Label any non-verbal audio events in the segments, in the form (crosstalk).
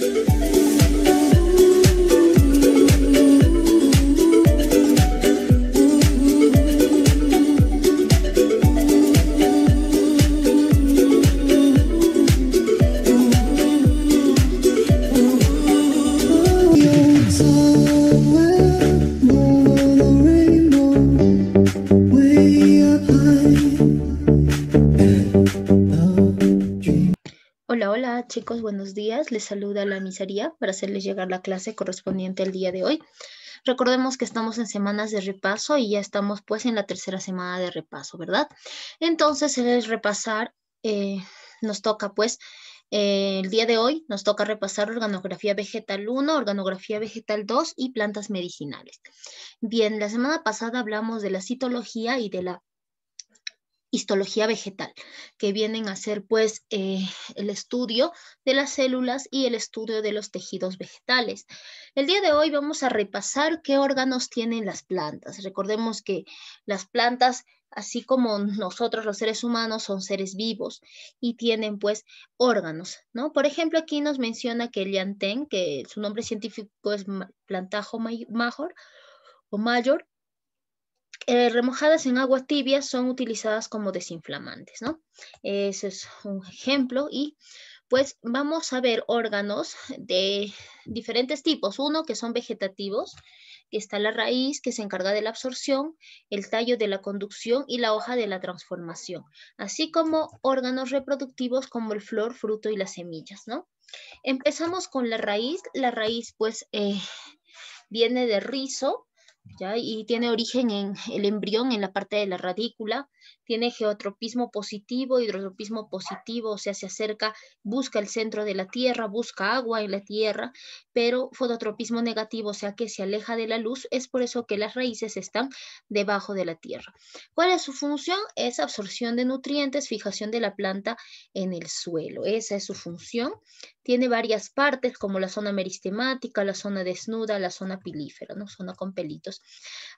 you chicos, buenos días. Les saluda la Misaría para hacerles llegar la clase correspondiente al día de hoy. Recordemos que estamos en semanas de repaso y ya estamos pues en la tercera semana de repaso, ¿verdad? Entonces, el repasar, eh, nos toca pues eh, el día de hoy nos toca repasar organografía vegetal 1, organografía vegetal 2 y plantas medicinales. Bien, la semana pasada hablamos de la citología y de la histología vegetal, que vienen a ser pues eh, el estudio de las células y el estudio de los tejidos vegetales. El día de hoy vamos a repasar qué órganos tienen las plantas. Recordemos que las plantas, así como nosotros los seres humanos, son seres vivos y tienen pues órganos, ¿no? Por ejemplo, aquí nos menciona que el llantén, que su nombre científico es plantajo major o mayor, eh, remojadas en agua tibia son utilizadas como desinflamantes, ¿no? Ese es un ejemplo y pues vamos a ver órganos de diferentes tipos. Uno que son vegetativos, que está la raíz que se encarga de la absorción, el tallo de la conducción y la hoja de la transformación, así como órganos reproductivos como el flor, fruto y las semillas, ¿no? Empezamos con la raíz. La raíz pues eh, viene de rizo, y tiene origen en el embrión, en la parte de la radícula, tiene geotropismo positivo, hidrotropismo positivo, o sea, se acerca, busca el centro de la Tierra, busca agua en la Tierra, pero fototropismo negativo, o sea, que se aleja de la luz, es por eso que las raíces están debajo de la Tierra. ¿Cuál es su función? Es absorción de nutrientes, fijación de la planta en el suelo. Esa es su función. Tiene varias partes, como la zona meristemática, la zona desnuda, la zona pilífera, ¿no? Zona con pelitos.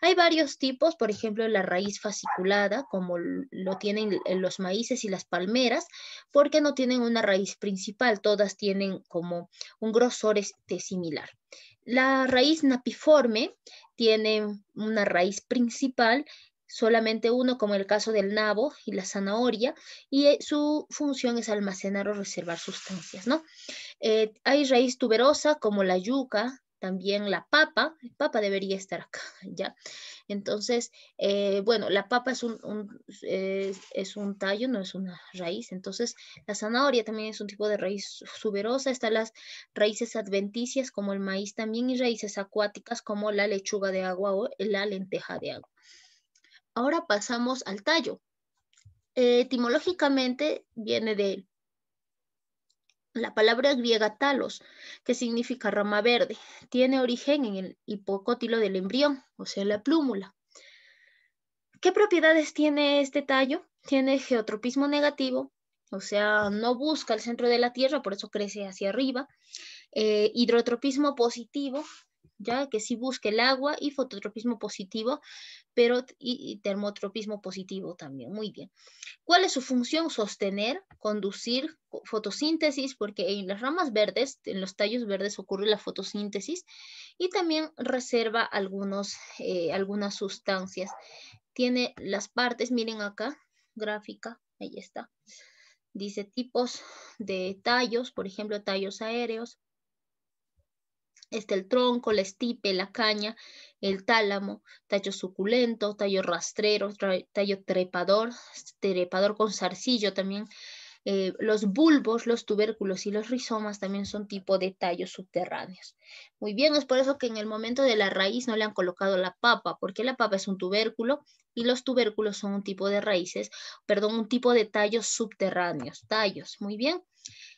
Hay varios tipos, por ejemplo, la raíz fasciculada, como lo tienen los maíces y las palmeras, porque no tienen una raíz principal, todas tienen como un grosor este similar. La raíz napiforme tiene una raíz principal solamente uno, como el caso del nabo y la zanahoria, y eh, su función es almacenar o reservar sustancias, ¿no? Eh, hay raíz tuberosa como la yuca, también la papa, la papa debería estar acá, (laughs) ¿ya? Entonces, eh, bueno, la papa es un, es un tallo, no es una raíz, entonces la zanahoria también es un tipo de raíz suberosa. están las raíces adventicias como el maíz también y raíces acuáticas como la lechuga de agua o la lenteja de agua. Ahora pasamos al tallo. Eh, etimológicamente viene del la palabra griega talos, que significa rama verde, tiene origen en el hipocótilo del embrión, o sea, la plúmula. ¿Qué propiedades tiene este tallo? Tiene geotropismo negativo, o sea, no busca el centro de la Tierra, por eso crece hacia arriba. Eh, hidrotropismo positivo, ya que sí busca el agua y fototropismo positivo, pero y, termotropismo positivo también. Muy bien. ¿Cuál es su función? Sostener, conducir fotosíntesis, porque en las ramas verdes, en los tallos verdes ocurre la fotosíntesis y también reserva algunos, eh, algunas sustancias. Tiene las partes, miren acá, gráfica, ahí está. Dice tipos de tallos, por ejemplo, tallos aéreos, Está el tronco, la estipe, la caña, el tálamo, tallo suculento, tallo rastrero, tallo trepador, trepador con zarcillo también. Eh, los bulbos, los tubérculos y los rizomas también son tipo de tallos subterráneos. Muy bien, es por eso que en el momento de la raíz no le han colocado la papa, porque la papa es un tubérculo y los tubérculos son un tipo de raíces, perdón, un tipo de tallos subterráneos, tallos, muy bien.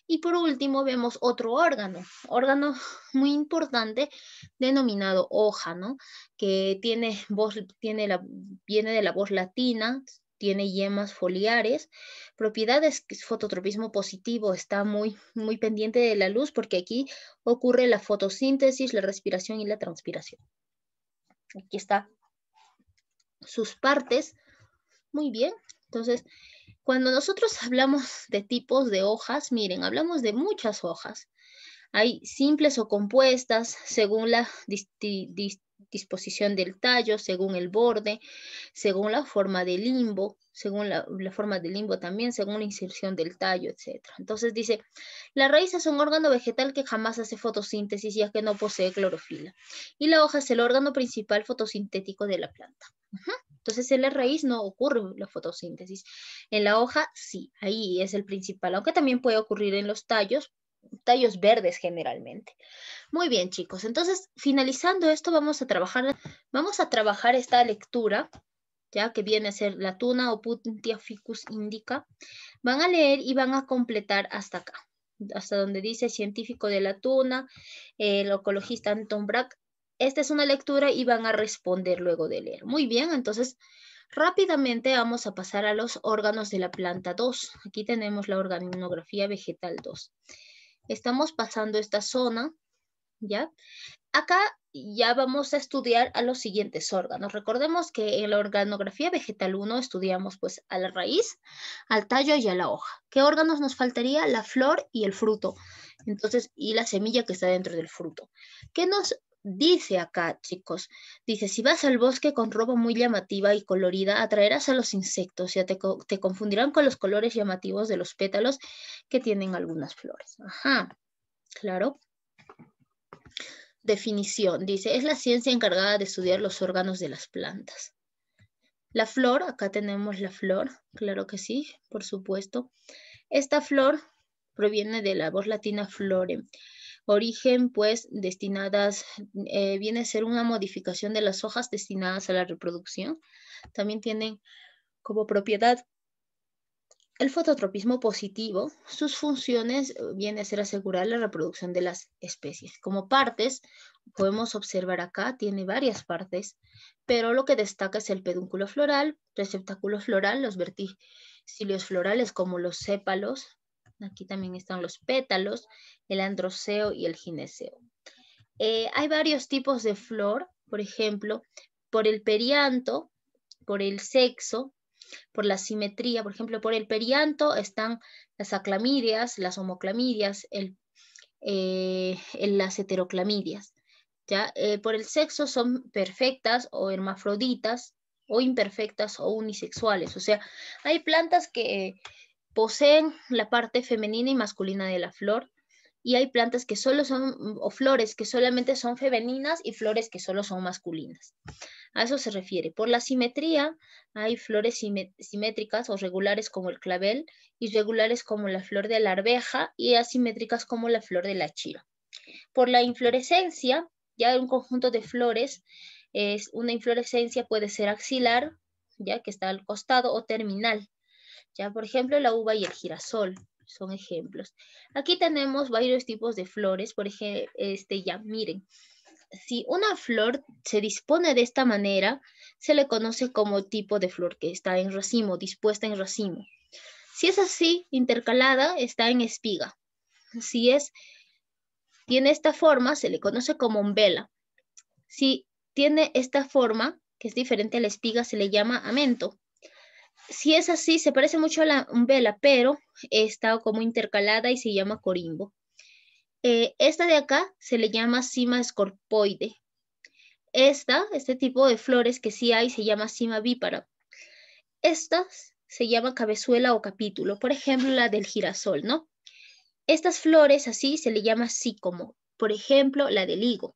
Y por último vemos otro órgano, órgano (laughs) muy importante denominado hoja, ¿no? que tiene voz, tiene la, viene de la voz latina, tiene yemas foliares, propiedades que es fototropismo positivo, está muy, muy pendiente de la luz porque aquí ocurre la fotosíntesis, la respiración y la transpiración. Aquí está sus partes. Muy bien, entonces cuando nosotros hablamos de tipos de hojas, miren, hablamos de muchas hojas. Hay simples o compuestas según la disposición del tallo, según el borde, según la forma del limbo, según la, forma del limbo también, según la inserción del tallo, etc. Entonces dice, la raíz es un órgano vegetal que jamás hace fotosíntesis ya que no posee clorofila. Y la hoja es el órgano principal fotosintético de la planta. Entonces en la raíz no ocurre la fotosíntesis. En la hoja sí, ahí es el principal, aunque también puede ocurrir en los tallos, tallos verdes generalmente. Muy bien, chicos. Entonces, finalizando esto, vamos a trabajar, vamos a trabajar esta lectura, ya que viene a ser la tuna o puntia ficus indica. Van a leer y van a completar hasta acá, hasta donde dice científico de la tuna, el ecologista Anton Brack esta es una lectura y van a responder luego de leer. Muy bien, entonces rápidamente vamos a pasar a los órganos de la planta 2. Aquí tenemos la organografía vegetal 2. Estamos pasando esta zona, ¿ya? Acá ya vamos a estudiar a los siguientes órganos. Recordemos que en la organografía vegetal 1 estudiamos pues a la raíz, al tallo y a la hoja. ¿Qué órganos nos faltaría? La flor y el fruto. Entonces, y la semilla que está dentro del fruto. ¿Qué nos dice acá, chicos, dice, si vas al bosque con ropa muy llamativa y colorida, atraerás a los insectos ya te, te confundirán con los colores llamativos de los pétalos que tienen algunas flores. Ajá, claro. Definición, dice, es la ciencia encargada de estudiar los órganos de las plantas. La flor, acá tenemos la flor, claro que sí, por supuesto. Esta flor proviene de la voz latina flore, origen pues destinadas, eh, viene a ser una modificación de las hojas destinadas a la reproducción. También tienen como propiedad el fototropismo positivo, sus funciones eh, viene a ser asegurar la reproducción de las especies. Como partes, podemos observar acá, tiene varias partes, pero lo que destaca es el pedúnculo floral, receptáculo floral, los verticilios florales como los sépalos, Aquí también están los pétalos, el androceo y el gineceo. Eh, hay varios tipos de flor, por ejemplo, por el perianto, por el sexo, por la simetría. Por ejemplo, por el perianto están las aclamidias, las homoclamidias, eh, las heteroclamidias. ¿ya? Eh, por el sexo son perfectas o hermafroditas o imperfectas o unisexuales. O sea, hay plantas que Poseen la parte femenina y masculina de la flor y hay plantas que solo son, o flores que solamente son femeninas y flores que solo son masculinas. A eso se refiere. Por la simetría, hay flores simétricas o regulares como el clavel, irregulares como la flor de la arveja y asimétricas como la flor de la chira. Por la inflorescencia, ya un conjunto de flores, una inflorescencia puede ser axilar, ya que está al costado, o terminal. Ya, por ejemplo, la uva y el girasol son ejemplos. Aquí tenemos varios tipos de flores, por ejemplo, este, ya, miren. Si una flor se dispone de esta manera, se le conoce como tipo de flor que está en racimo, dispuesta en racimo. Si es así, intercalada, está en espiga. Si es, tiene esta forma, se le conoce como umbela. Si tiene esta forma, que es diferente a la espiga, se le llama amento si es así, se parece mucho a la umbela, pero está como intercalada y se llama corimbo. Eh, esta de acá se le llama cima escorpoide. Esta, este tipo de flores que sí hay, se llama cima vípara. Esta se llama cabezuela o capítulo, por ejemplo, la del girasol, ¿no? Estas flores así se le llama sícomo, por ejemplo, la del higo.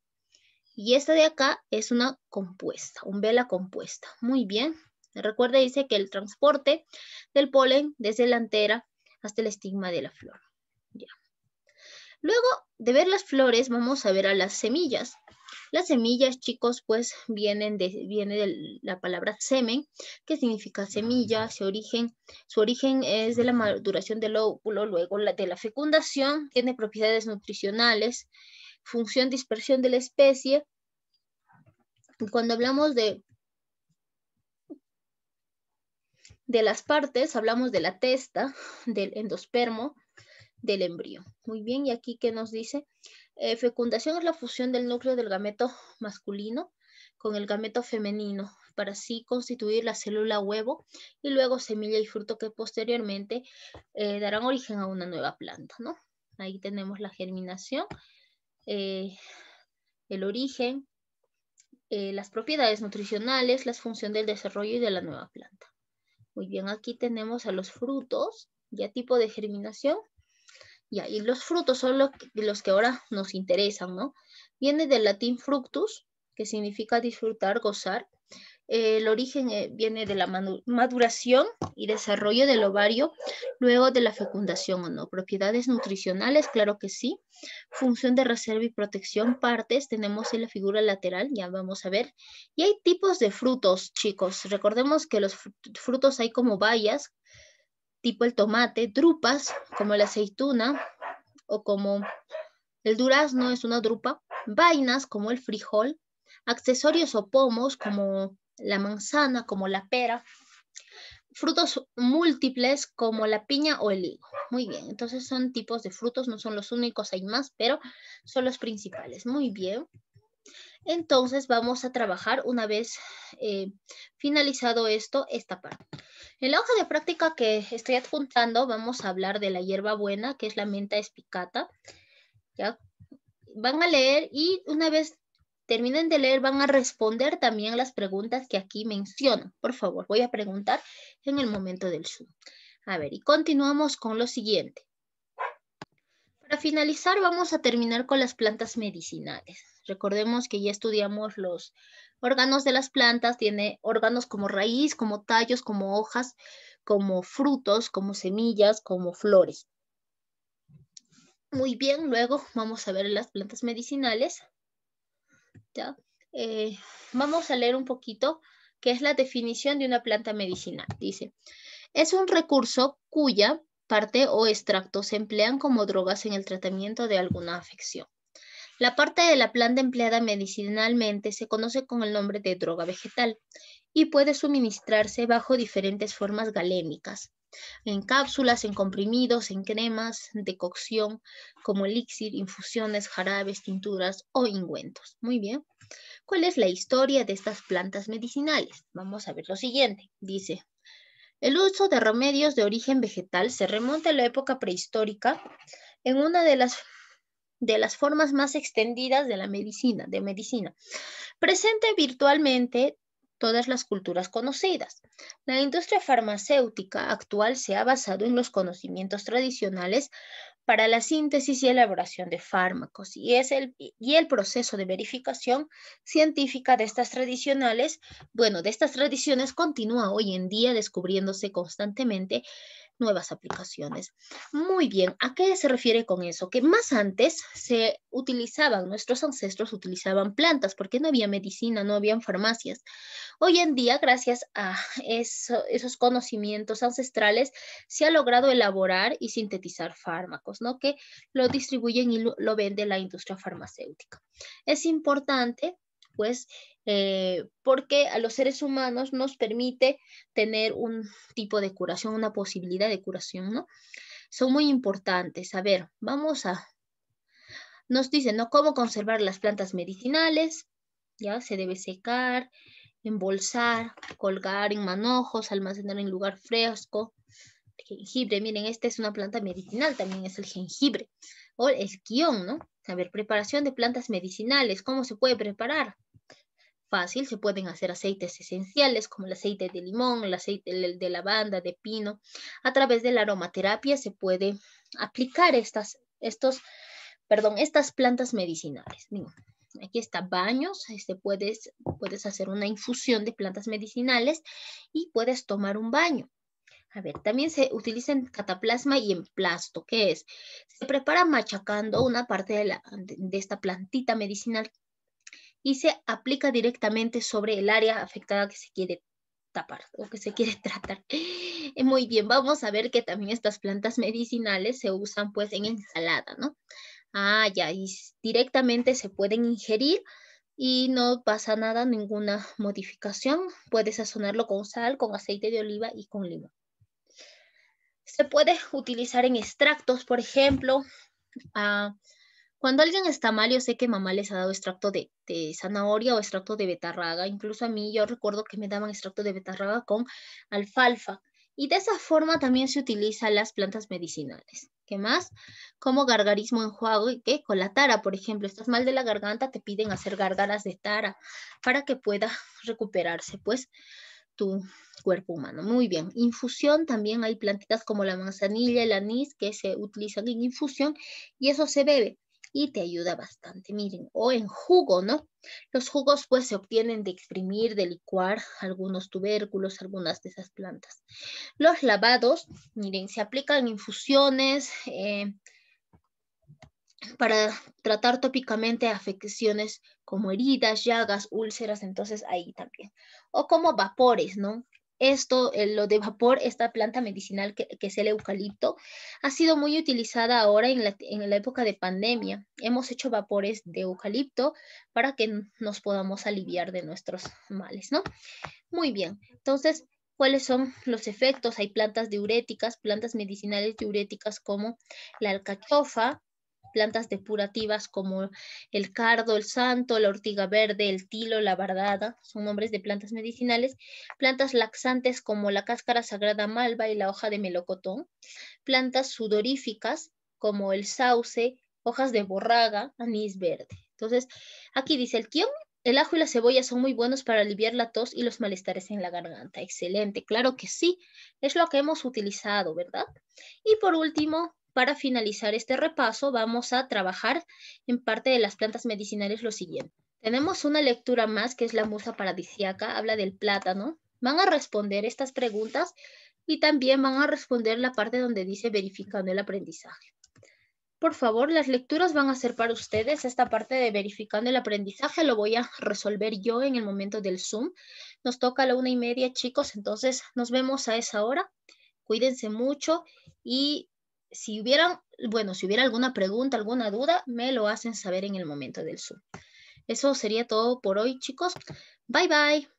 Y esta de acá es una compuesta, umbela compuesta. Muy bien. Recuerda, dice que el transporte del polen desde la antera hasta el estigma de la flor. Luego de ver las flores, vamos a ver a las semillas. Las semillas, chicos, pues vienen de, viene de la palabra semen, que significa semilla, su origen, su origen es de la maduración del óvulo, luego de la fecundación, tiene propiedades nutricionales, función dispersión de la especie. Cuando hablamos de de las partes, hablamos de la testa, del endospermo, del embrión. Muy bien, y aquí que nos dice, eh, fecundación es la fusión del núcleo del gameto masculino con el gameto femenino para así constituir la célula huevo y luego semilla y fruto que posteriormente eh, darán origen a una nueva planta, ¿no? Ahí tenemos la germinación, eh, el origen, las propiedades nutricionales, la función del desarrollo y de la nueva planta. Muy bien, aquí tenemos a los frutos, ya tipo de germinación. Ya, y los frutos son los los que ahora nos interesan, ¿no? Viene del latín fructus, que significa disfrutar, gozar, eh, el origen eh, viene de la maduración y desarrollo del ovario luego de la fecundación o no. Propiedades nutricionales, claro que sí. Función de reserva y protección, partes, tenemos en la figura lateral, ya vamos a ver. Y hay tipos de frutos, chicos. Recordemos que los frutos hay como bayas, tipo el tomate, drupas, como la aceituna o como el durazno, es una drupa. Vainas como el frijol, accesorios o pomos como la manzana, como la pera, frutos múltiples como la piña o el higo. Muy bien, entonces son tipos de frutos, no son los únicos, hay más, pero son los principales. Muy bien. Entonces vamos a trabajar una vez eh, finalizado esto, esta parte. En la hoja de práctica que estoy adjuntando vamos a hablar de la hierba buena, que es la menta espicata. ¿ya? Van a leer y una vez terminen de leer, van a responder también las preguntas que aquí menciono. Por favor, voy a preguntar en el momento del Zoom. A ver, y continuamos con lo siguiente. Para finalizar, vamos a terminar con las plantas medicinales. Recordemos que ya estudiamos los órganos de las plantas, tiene órganos como raíz, como tallos, como hojas, como frutos, como semillas, como flores. Muy bien, luego vamos a ver las plantas medicinales. Eh, vamos a leer un poquito, qué es la definición de una planta medicinal. Dice, es un recurso cuya parte o extracto se emplean como drogas en el tratamiento de alguna afección. La parte de la planta empleada medicinalmente se conoce con el nombre de droga vegetal y puede suministrarse bajo diferentes formas galémicas, en cápsulas, en comprimidos, en cremas, decocción como elixir, infusiones, jarabes, tinturas o ingüentos. Muy bien. ¿Cuál es la historia de estas plantas medicinales? Vamos a ver lo siguiente. Dice, el uso de remedios de origen vegetal se remonta a la época prehistórica en una de las de las formas más extendidas de la medicina, de medicina, presente virtualmente todas las culturas conocidas. La industria farmacéutica actual se ha basado en los conocimientos tradicionales para la síntesis y elaboración de fármacos y, es el, y el proceso de verificación científica de estas tradicionales, bueno, de estas tradiciones continúa hoy en día descubriéndose constantemente nuevas aplicaciones. Muy bien, ¿a qué se refiere con eso? Que más antes se utilizaban, nuestros ancestros utilizaban plantas porque no había medicina, no habían farmacias. Hoy en día, gracias a esos conocimientos ancestrales, se ha logrado elaborar y sintetizar fármacos, ¿no? Que lo distribuyen y lo, lo vende la industria farmacéutica. Es importante pues eh, porque a los seres humanos nos permite tener un tipo de curación, una posibilidad de curación, ¿no? Son muy importantes. A ver, vamos a... Nos dicen, ¿no? Cómo conservar las plantas medicinales, ¿ya? Se debe secar, embolsar, colgar en manojos, almacenar en lugar fresco. Jengibre, miren, esta es una planta medicinal, también es el jengibre, o el quión, ¿no? A ver, preparación de plantas medicinales. ¿Cómo se puede preparar? Fácil, se pueden hacer aceites esenciales como el aceite de limón, el aceite de lavanda, de pino. A través de la aromaterapia se puede aplicar estas, estos, perdón, estas plantas medicinales. Aquí está baños, este puedes, puedes hacer una infusión de plantas medicinales y puedes tomar un baño. A ver, también se utiliza en cataplasma y en plasto. ¿Qué es? Se prepara machacando una parte de, esta plantita medicinal y se aplica directamente sobre el área afectada que se quiere tapar o que se quiere (laughs) tratar. Eh, muy bien, vamos a ver que también estas plantas medicinales se usan pues en ensalada, ¿no? Ah, ya, y directamente se pueden ingerir y no pasa nada, ninguna modificación. Puedes sazonarlo con sal, con aceite de oliva y con limón. Se puede utilizar en extractos, por ejemplo. Ah, cuando alguien está mal, yo sé que mamá les ha dado extracto de, zanahoria o extracto de betarraga. Incluso a mí yo recuerdo que me daban extracto de betarraga con alfalfa. Y de esa forma también se utilizan las plantas medicinales. ¿Qué más? Como gargarismo enjuago y que con la tara, por ejemplo, estás mal de la garganta, te piden hacer gargaras de tara para que pueda (laughs) recuperarse, pues, tu cuerpo humano. Muy bien, infusión, también hay plantitas como la manzanilla, el anís que se utilizan en infusión y eso se bebe y te ayuda bastante, miren, o en jugo, ¿no? Los jugos pues se obtienen de exprimir, de licuar algunos tubérculos, algunas de esas plantas. Los lavados, miren, se aplican infusiones, eh, para tratar tópicamente afecciones como heridas, llagas, úlceras, entonces ahí también. O como vapores, ¿no? Esto, lo de vapor, esta planta medicinal que, es el eucalipto, ha sido muy utilizada ahora en la, época de pandemia. Hemos hecho vapores de eucalipto para que nos podamos aliviar de nuestros males, ¿no? Muy bien, entonces, ¿cuáles son los efectos? Hay plantas diuréticas, plantas medicinales diuréticas como la alcachofa, plantas depurativas como el cardo, el santo, la ortiga verde, el tilo, la bardada, son nombres de plantas medicinales, plantas laxantes como la cáscara sagrada malva y la hoja de melocotón, plantas sudoríficas como el sauce, hojas de borraga, anís verde. Entonces, aquí dice el quión. El ajo y la cebolla son muy buenos para aliviar la tos y los malestares en la garganta. Excelente, claro que sí. Es lo que hemos utilizado, ¿verdad? Y por último, para finalizar este repaso, vamos a trabajar en parte de las plantas medicinales lo siguiente. Tenemos una lectura más que es la musa paradisiaca, habla del plátano. Van a responder estas preguntas y también van a responder la parte donde dice verificando el aprendizaje. Por favor, las lecturas van a ser para ustedes. Esta parte de verificando el aprendizaje lo voy a resolver yo en el momento del Zoom. Nos toca la una y media, chicos, entonces nos vemos a esa hora. Cuídense mucho y si hubieran, bueno, si hubiera alguna pregunta, alguna duda, me lo hacen saber en el momento del Zoom. Eso sería todo por hoy, chicos. Bye, bye.